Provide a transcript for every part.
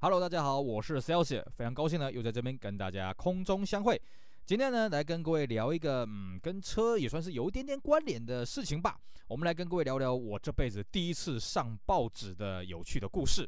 Hello，大家好，我是 Celsius，非常高兴呢，又在这边跟大家空中相会。今天呢，来跟各位聊一个，嗯，跟车也算是有一点点关联的事情吧。我们来跟各位聊聊我这辈子第一次上报纸的有趣的故事。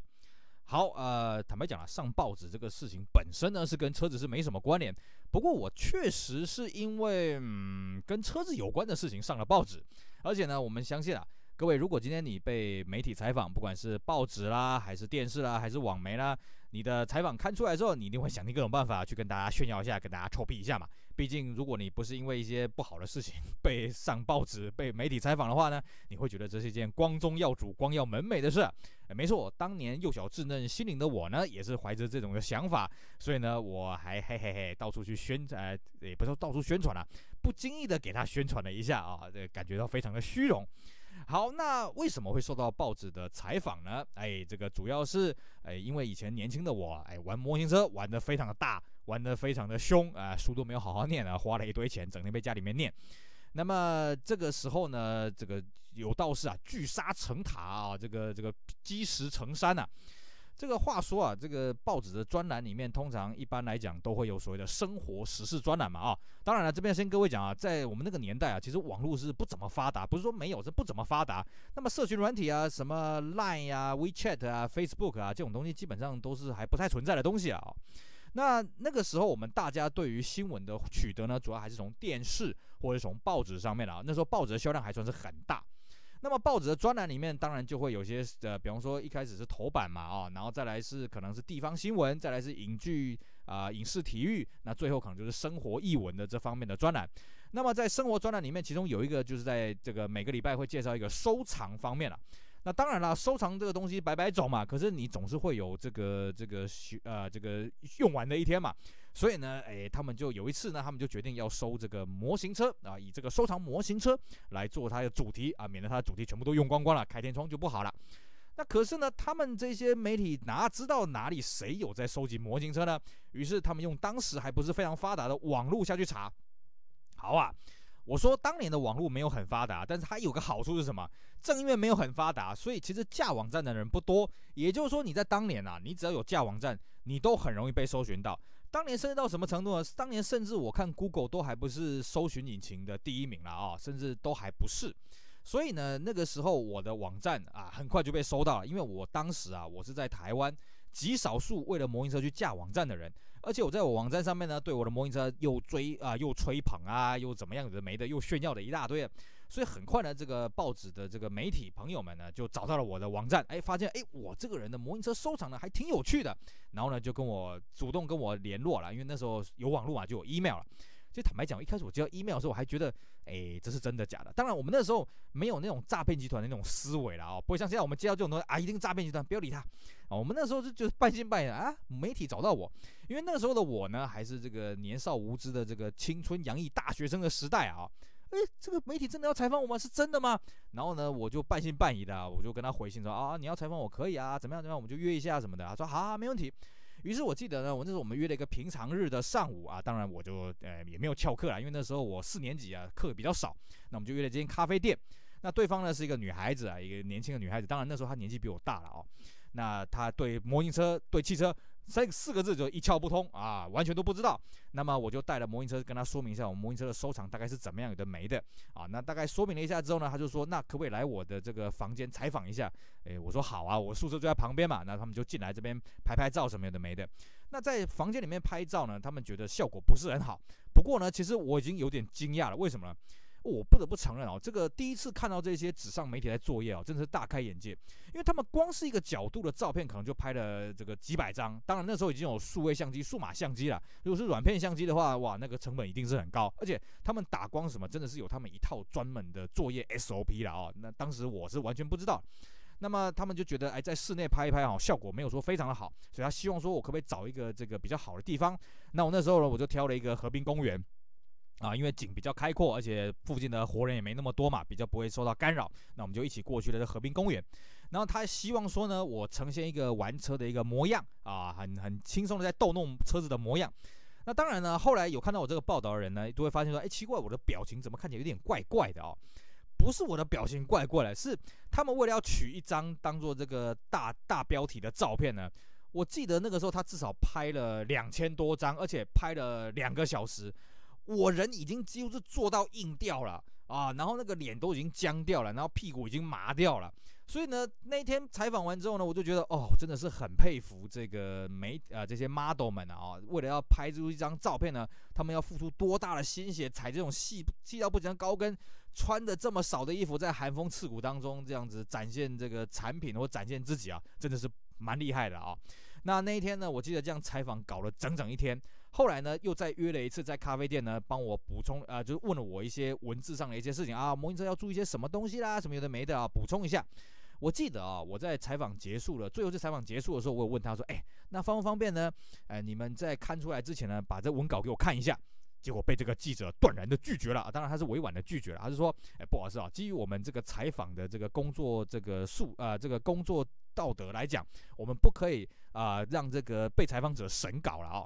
好，呃，坦白讲啊，上报纸这个事情本身呢，是跟车子是没什么关联。不过我确实是因为，嗯，跟车子有关的事情上了报纸，而且呢，我们相信啊。各位，如果今天你被媒体采访，不管是报纸啦，还是电视啦，还是网媒啦，你的采访刊出来之后，你一定会想尽各种办法去跟大家炫耀一下，跟大家臭屁一下嘛。毕竟，如果你不是因为一些不好的事情被上报纸、被媒体采访的话呢，你会觉得这是一件光宗耀祖、光耀门楣的事。没错，当年幼小稚嫩心灵的我呢，也是怀着这种的想法，所以呢，我还嘿嘿嘿到处去宣，呃，也不是到处宣传了，不经意的给他宣传了一下啊，这感觉到非常的虚荣。好，那为什么会受到报纸的采访呢？哎，这个主要是哎，因为以前年轻的我哎，玩模型车玩的非常的大，玩的非常的凶啊，书都没有好好念啊，花了一堆钱，整天被家里面念。那么这个时候呢，这个有道是啊，聚沙成塔啊，这个这个积石成山啊。这个话说啊，这个报纸的专栏里面，通常一般来讲都会有所谓的生活时事专栏嘛啊。当然了，这边先各位讲啊，在我们那个年代啊，其实网络是不怎么发达，不是说没有，是不怎么发达。那么，社群软体啊，什么 Line 啊、WeChat 啊、Facebook 啊这种东西，基本上都是还不太存在的东西啊。那那个时候，我们大家对于新闻的取得呢，主要还是从电视或者从报纸上面啊。那时候报纸的销量还算是很大。那么报纸的专栏里面，当然就会有些呃，比方说一开始是头版嘛，啊，然后再来是可能是地方新闻，再来是影剧啊、影视体育，那最后可能就是生活译文的这方面的专栏。那么在生活专栏里面，其中有一个就是在这个每个礼拜会介绍一个收藏方面了。那当然啦，收藏这个东西白白走嘛，可是你总是会有这个这个呃这个用完的一天嘛，所以呢，哎，他们就有一次呢，他们就决定要收这个模型车啊，以这个收藏模型车来做它的主题啊，免得它的主题全部都用光光了，开天窗就不好了。那可是呢，他们这些媒体哪知道哪里谁有在收集模型车呢？于是他们用当时还不是非常发达的网络下去查，好啊。我说当年的网络没有很发达，但是它有个好处是什么？正因为没有很发达，所以其实架网站的人不多。也就是说，你在当年呐，你只要有架网站，你都很容易被搜寻到。当年甚至到什么程度呢？当年甚至我看 Google 都还不是搜寻引擎的第一名了啊，甚至都还不是。所以呢，那个时候我的网站啊，很快就被搜到了，因为我当时啊，我是在台湾，极少数为了摩型车去架网站的人。而且我在我网站上面呢，对我的模型车又追啊，又吹捧啊，又怎么样子没的，又炫耀了一大堆，所以很快呢，这个报纸的这个媒体朋友们呢，就找到了我的网站，哎，发现哎，我这个人的模型车收藏呢还挺有趣的，然后呢，就跟我主动跟我联络了，因为那时候有网络嘛，就有 email 了。就坦白讲，一开始我接到 email 的时候，我还觉得，哎，这是真的假的？当然，我们那时候没有那种诈骗集团的那种思维了哦，不会像现在我们接到这种东西啊，一定诈骗集团，不要理他，啊，我们那时候就就半信半疑啊。媒体找到我，因为那时候的我呢，还是这个年少无知的这个青春洋溢大学生的时代啊，哎，这个媒体真的要采访我吗？是真的吗？然后呢，我就半信半疑的，我就跟他回信说，啊，你要采访我可以啊，怎么样怎么样，我们就约一下什么的，说，好好，没问题。于是我记得呢，我那时候我们约了一个平常日的上午啊，当然我就呃也没有翘课了，因为那时候我四年级啊课比较少，那我们就约了间咖啡店，那对方呢是一个女孩子啊，一个年轻的女孩子，当然那时候她年纪比我大了哦，那她对模型车对汽车。三四个字就一窍不通啊，完全都不知道。那么我就带了模型车跟他说明一下，我们模型车的收藏大概是怎么样有的没的啊。那大概说明了一下之后呢，他就说那可不可以来我的这个房间采访一下？诶，我说好啊，我宿舍就在旁边嘛。那他们就进来这边拍拍照什么有的没的。那在房间里面拍照呢，他们觉得效果不是很好。不过呢，其实我已经有点惊讶了，为什么呢？我不得不承认啊，这个第一次看到这些纸上媒体在作业哦，真的是大开眼界。因为他们光是一个角度的照片，可能就拍了这个几百张。当然那时候已经有数位相机、数码相机了。如果是软片相机的话，哇，那个成本一定是很高。而且他们打光什么，真的是有他们一套专门的作业 SOP 了啊。那当时我是完全不知道。那么他们就觉得，哎，在室内拍一拍哈，效果没有说非常的好，所以他希望说我可不可以找一个这个比较好的地方。那我那时候呢，我就挑了一个河滨公园。啊，因为景比较开阔，而且附近的活人也没那么多嘛，比较不会受到干扰。那我们就一起过去了，在和平公园。然后他希望说呢，我呈现一个玩车的一个模样啊，很很轻松的在逗弄车子的模样。那当然呢，后来有看到我这个报道的人呢，都会发现说，哎，奇怪，我的表情怎么看起来有点怪怪的哦？不是我的表情怪怪的，是他们为了要取一张当做这个大大标题的照片呢。我记得那个时候他至少拍了两千多张，而且拍了两个小时。我人已经几乎是做到硬掉了啊，然后那个脸都已经僵掉了，然后屁股已经麻掉了。所以呢，那天采访完之后呢，我就觉得哦，真的是很佩服这个媒啊这些 model 们啊，为了要拍出一张照片呢，他们要付出多大的心血，踩这种细细到不行的高跟，穿着这么少的衣服，在寒风刺骨当中这样子展现这个产品或展现自己啊，真的是蛮厉害的啊。那那一天呢，我记得这样采访搞了整整一天。后来呢，又再约了一次在咖啡店呢，帮我补充，呃，就是问了我一些文字上的一些事情啊，模型车要注意一些什么东西啦，什么有的没的啊，补充一下。我记得啊，我在采访结束了，最后这采访结束的时候，我有问他说：“哎，那方不方便呢？哎，你们在刊出来之前呢，把这文稿给我看一下。”结果被这个记者断然的拒绝了啊，当然他是委婉的拒绝了，他是说：“哎，不好意思啊，基于我们这个采访的这个工作这个素啊，这个工作道德来讲，我们不可以啊，让这个被采访者审稿了啊。”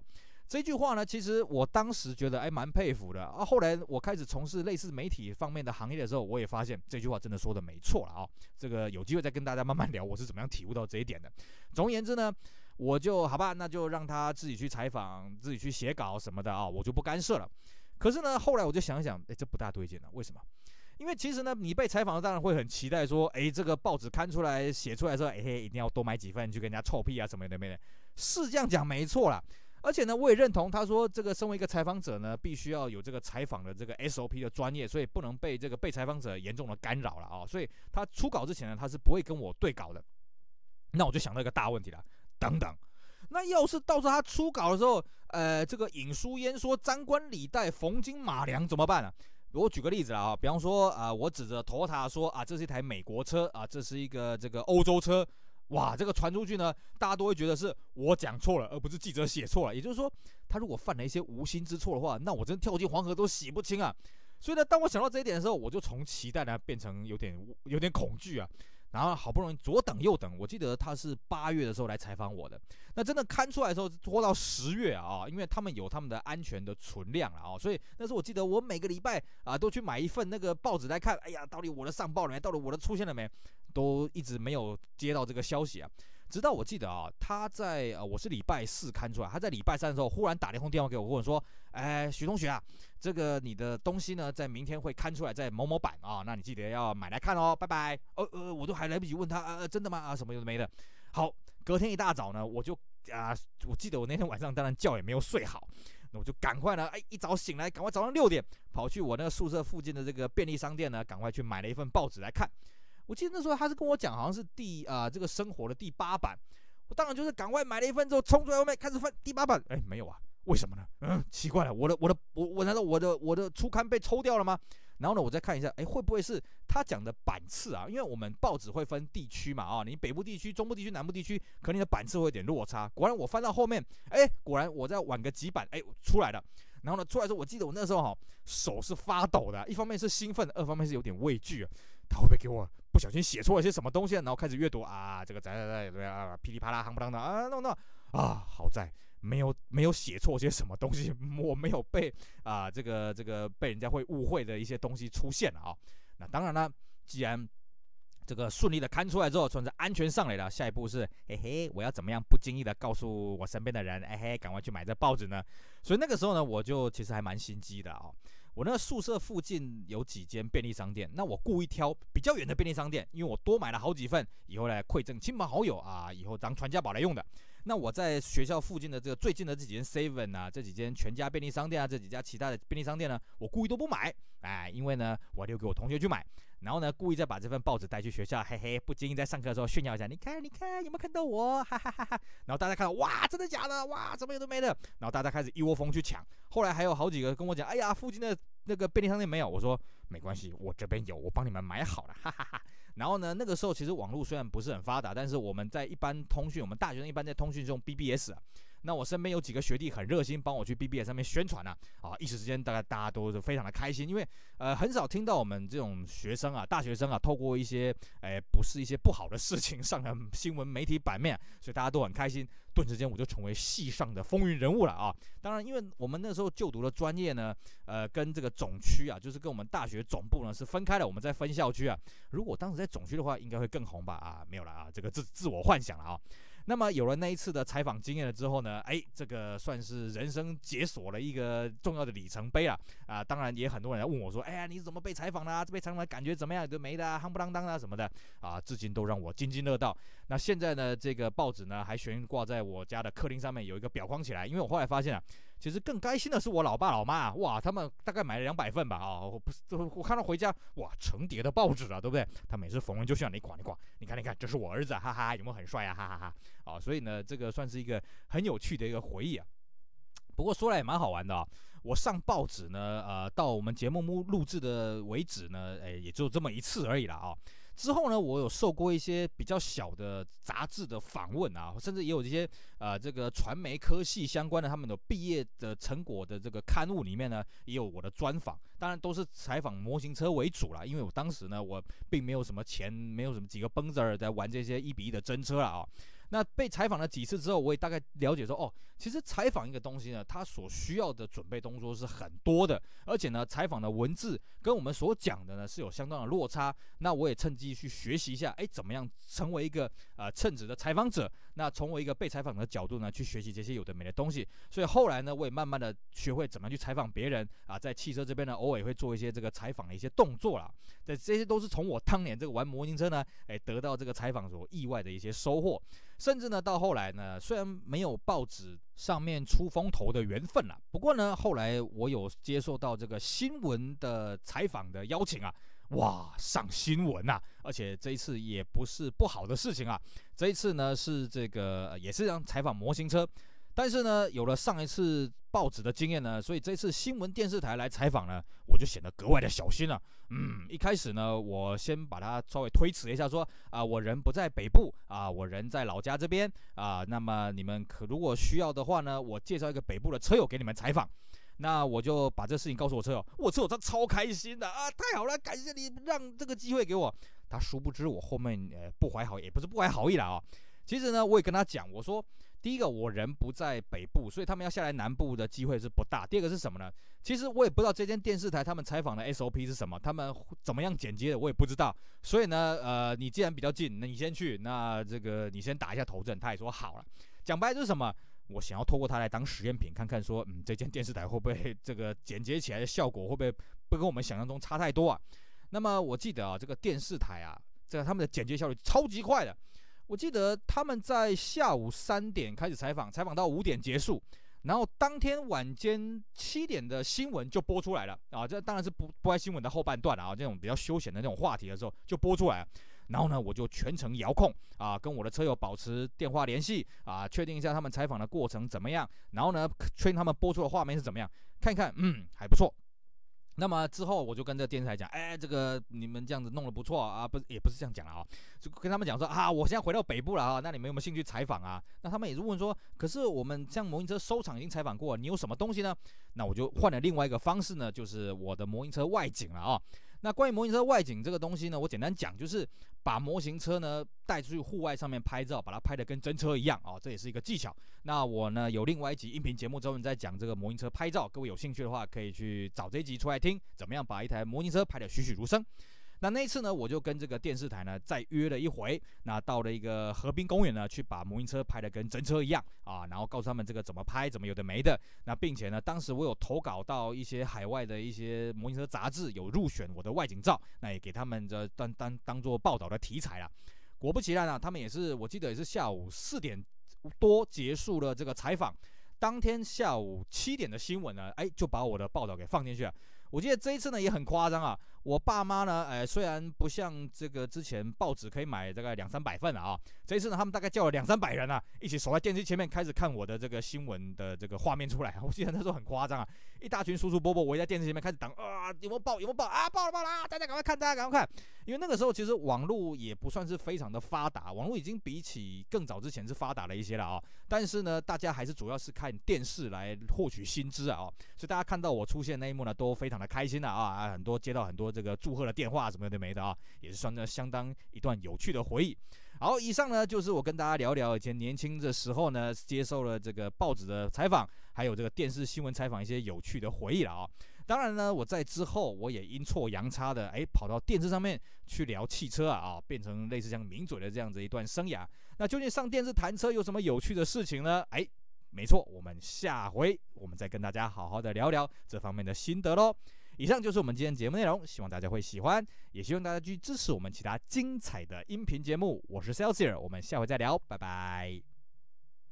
这句话呢，其实我当时觉得哎蛮佩服的啊。后来我开始从事类似媒体方面的行业的时候，我也发现这句话真的说的没错了啊。这个有机会再跟大家慢慢聊，我是怎么样体悟到这一点的。总而言之呢，我就好吧，那就让他自己去采访、自己去写稿什么的啊，我就不干涉了。可是呢，后来我就想想，哎，这不大对劲了。为什么？因为其实呢，你被采访当然会很期待说，哎，这个报纸刊出来、写出来之后，哎，一定要多买几份去跟人家臭屁啊什么的没的。是这样讲没错了。而且呢，我也认同他说，这个身为一个采访者呢，必须要有这个采访的这个 SOP 的专业，所以不能被这个被采访者严重的干扰了啊。所以他初稿之前呢，他是不会跟我对稿的。那我就想到一个大问题了，等等，那要是到时候他初稿的时候，呃，这个尹淑烟说张冠李戴、逢金马良怎么办呢？我举个例子了啊，比方说啊，我指着头塔说啊，这是一台美国车啊，这是一个这个欧洲车。哇，这个传出去呢，大家都会觉得是我讲错了，而不是记者写错了。也就是说，他如果犯了一些无心之错的话，那我真跳进黄河都洗不清啊。所以呢，当我想到这一点的时候，我就从期待呢变成有点有点恐惧啊。然后好不容易左等右等，我记得他是八月的时候来采访我的，那真的刊出来的时候拖到十月啊，因为他们有他们的安全的存量了啊，所以那时候我记得我每个礼拜啊都去买一份那个报纸来看，哎呀，到底我的上报了没？到底我的出现了没？都一直没有接到这个消息啊。直到我记得啊，他在呃，我是礼拜四刊出来，他在礼拜三的时候忽然打了一通电话给我，跟我说，哎，徐同学啊，这个你的东西呢，在明天会刊出来，在某某版啊，那你记得要买来看哦，拜拜。呃呃，我都还来不及问他，呃呃，真的吗？啊，什么有的没的。好，隔天一大早呢，我就啊，我记得我那天晚上当然觉也没有睡好，那我就赶快呢，哎，一早醒来，赶快早上六点跑去我那个宿舍附近的这个便利商店呢，赶快去买了一份报纸来看。我记得那时候他是跟我讲，好像是第啊这个生活的第八版。我当然就是赶快买了一份之后，冲出来后面开始翻第八版。哎，没有啊？为什么呢？嗯，奇怪了，我的我的我我难道我的我的初刊被抽掉了吗？然后呢，我再看一下，哎，会不会是他讲的版次啊？因为我们报纸会分地区嘛，啊，你北部地区、中部地区、南部地区，可能你的版次会有点落差。果然我翻到后面，哎，果然我再晚个几版，哎，出来了。然后呢，出来之后，我记得我那时候哈手是发抖的，一方面是兴奋，二方面是有点畏惧，他会不会给我？不小心写错了些什么东西，然后开始阅读啊，这个在在在怎啊，噼里啪啦，夯不啷当啊，那那啊，好在没有没有写错些什么东西，我没有被啊这个这个被人家会误会的一些东西出现了啊。那当然了，既然这个顺利的刊出来之后，算是安全上来了，下一步是嘿嘿，我要怎么样不经意的告诉我身边的人，嘿嘿，赶快去买这报纸呢？所以那个时候呢，我就其实还蛮心机的啊。我那宿舍附近有几间便利商店，那我故意挑比较远的便利商店，因为我多买了好几份，以后来馈赠亲朋好友啊，以后当传家宝来用的。那我在学校附近的这个最近的这几间 seven 啊，这几间全家便利商店啊，这几家其他的便利商店呢，我故意都不买，哎，因为呢，我留给我同学去买，然后呢，故意再把这份报纸带去学校，嘿嘿，不经意在上课的时候炫耀一下，你看，你看，有没有看到我，哈哈哈哈。然后大家看到，哇，真的假的？哇，怎么有的没的？然后大家开始一窝蜂去抢。后来还有好几个跟我讲，哎呀，附近的那个便利商店没有，我说没关系，我这边有，我帮你们买好了，哈哈哈。然后呢？那个时候其实网络虽然不是很发达，但是我们在一般通讯，我们大学生一般在通讯用 BBS 啊。那我身边有几个学弟很热心帮我去 B B S 上面宣传呢，啊，一时之间，大家大家都是非常的开心，因为，呃，很少听到我们这种学生啊，大学生啊，透过一些，哎，不是一些不好的事情上了新闻媒体版面，所以大家都很开心，顿时间我就成为系上的风云人物了啊。当然，因为我们那时候就读的专业呢，呃，跟这个总区啊，就是跟我们大学总部呢是分开的，我们在分校区啊。如果当时在总区的话，应该会更红吧？啊，没有了啊，这个自自我幻想了啊。那么有了那一次的采访经验了之后呢，哎，这个算是人生解锁了一个重要的里程碑了啊！当然也很多人来问我说，哎呀，你怎么被采访的？被采访的感觉怎么样？有没的，夯不啷当啊什么的啊，至今都让我津津乐道。那现在呢，这个报纸呢还悬挂在我家的客厅上面，有一个裱框起来，因为我后来发现啊。其实更开心的是我老爸老妈，哇，他们大概买了两百份吧，啊，我不是，我看到回家，哇，成叠的报纸了，对不对？他每次逢人就炫你逛，你逛，你看，你看，这是我儿子，哈哈，有没有很帅啊，哈哈哈，啊，所以呢，这个算是一个很有趣的一个回忆啊。不过说来也蛮好玩的啊，我上报纸呢，呃，到我们节目录录制的为止呢，诶，也就这么一次而已了啊。之后呢，我有受过一些比较小的杂志的访问啊，甚至也有一些呃，这个传媒科系相关的他们的毕业的成果的这个刊物里面呢，也有我的专访。当然都是采访模型车为主啦，因为我当时呢，我并没有什么钱，没有什么几个崩子儿在玩这些一比一的真车了啊。那被采访了几次之后，我也大概了解说哦。其实采访一个东西呢，它所需要的准备动作是很多的，而且呢，采访的文字跟我们所讲的呢是有相当的落差。那我也趁机去学习一下，哎，怎么样成为一个呃称职的采访者？那从我一个被采访的角度呢，去学习这些有的没的东西。所以后来呢，我也慢慢的学会怎么样去采访别人啊，在汽车这边呢，偶尔会做一些这个采访的一些动作啦。对，这些都是从我当年这个玩模型车呢，哎，得到这个采访所意外的一些收获。甚至呢，到后来呢，虽然没有报纸。上面出风头的缘分了。不过呢，后来我有接受到这个新闻的采访的邀请啊，哇，上新闻呐！而且这一次也不是不好的事情啊，这一次呢是这个也是让采访模型车。但是呢，有了上一次报纸的经验呢，所以这次新闻电视台来采访呢，我就显得格外的小心了。嗯，一开始呢，我先把它稍微推迟一下，说啊，我人不在北部啊，我人在老家这边啊。那么你们可如果需要的话呢，我介绍一个北部的车友给你们采访。那我就把这事情告诉我车友，我车友他超开心的啊，太好了，感谢你让这个机会给我。他殊不知我后面呃不怀好意，不是不怀好意了啊。其实呢，我也跟他讲，我说。第一个，我人不在北部，所以他们要下来南部的机会是不大。第二个是什么呢？其实我也不知道这间电视台他们采访的 SOP 是什么，他们怎么样剪接的我也不知道。所以呢，呃，你既然比较近，那你先去，那这个你先打一下头阵。他也说好了，讲白就是什么，我想要透过他来当实验品，看看说，嗯，这间电视台会不会这个剪接起来的效果会不会不跟我们想象中差太多啊？那么我记得啊，这个电视台啊，这个他们的剪接效率超级快的。我记得他们在下午三点开始采访，采访到五点结束，然后当天晚间七点的新闻就播出来了啊！这当然是不不在新闻的后半段啊，这种比较休闲的那种话题的时候就播出来了。然后呢，我就全程遥控啊，跟我的车友保持电话联系啊，确定一下他们采访的过程怎么样，然后呢，确定他们播出的画面是怎么样，看看嗯还不错。那么之后，我就跟这电视台讲，哎，这个你们这样子弄的不错啊，不也不是这样讲了啊，就跟他们讲说啊，我现在回到北部了啊，那你们有没有兴趣采访啊？那他们也是问说，可是我们像模型车收藏已经采访过，你有什么东西呢？那我就换了另外一个方式呢，就是我的模型车外景了啊。那关于模型车外景这个东西呢，我简单讲，就是把模型车呢带出去户外上面拍照，把它拍的跟真车一样啊，这也是一个技巧。那我呢有另外一集音频节目，之后再讲这个模型车拍照，各位有兴趣的话可以去找这一集出来听，怎么样把一台模型车拍的栩栩如生。那那次呢，我就跟这个电视台呢再约了一回。那到了一个河滨公园呢，去把模型车拍的跟真车一样啊，然后告诉他们这个怎么拍，怎么有的没的。那并且呢，当时我有投稿到一些海外的一些模型车杂志，有入选我的外景照，那也给他们这当当当做报道的题材了。果不其然啊，他们也是，我记得也是下午四点多结束了这个采访。当天下午七点的新闻呢，哎，就把我的报道给放进去了。我记得这一次呢也很夸张啊。我爸妈呢，哎，虽然不像这个之前报纸可以买大概两三百份啊，这一次呢，他们大概叫了两三百人啊，一起守在电视前面开始看我的这个新闻的这个画面出来我记得那时候很夸张啊，一大群叔叔伯伯围在电视前面开始等啊，有没有报有没有报啊，报了报了啊，大家赶快看，大家赶快看。因为那个时候其实网络也不算是非常的发达，网络已经比起更早之前是发达了一些了啊，但是呢，大家还是主要是看电视来获取新知啊，所以大家看到我出现那一幕呢，都非常的开心的啊，很多接到很多。这个祝贺的电话什么的没的啊，也是算得相当一段有趣的回忆。好，以上呢就是我跟大家聊聊以前年轻的时候呢，接受了这个报纸的采访，还有这个电视新闻采访一些有趣的回忆了啊。当然呢，我在之后我也阴错阳差的哎跑到电视上面去聊汽车啊啊，变成类似像名嘴的这样子一段生涯。那究竟上电视谈车有什么有趣的事情呢？哎，没错，我们下回我们再跟大家好好的聊聊这方面的心得喽。以上就是我们今天节目内容，希望大家会喜欢，也希望大家继续支持我们其他精彩的音频节目。我是 Celsius，我们下回再聊，拜拜。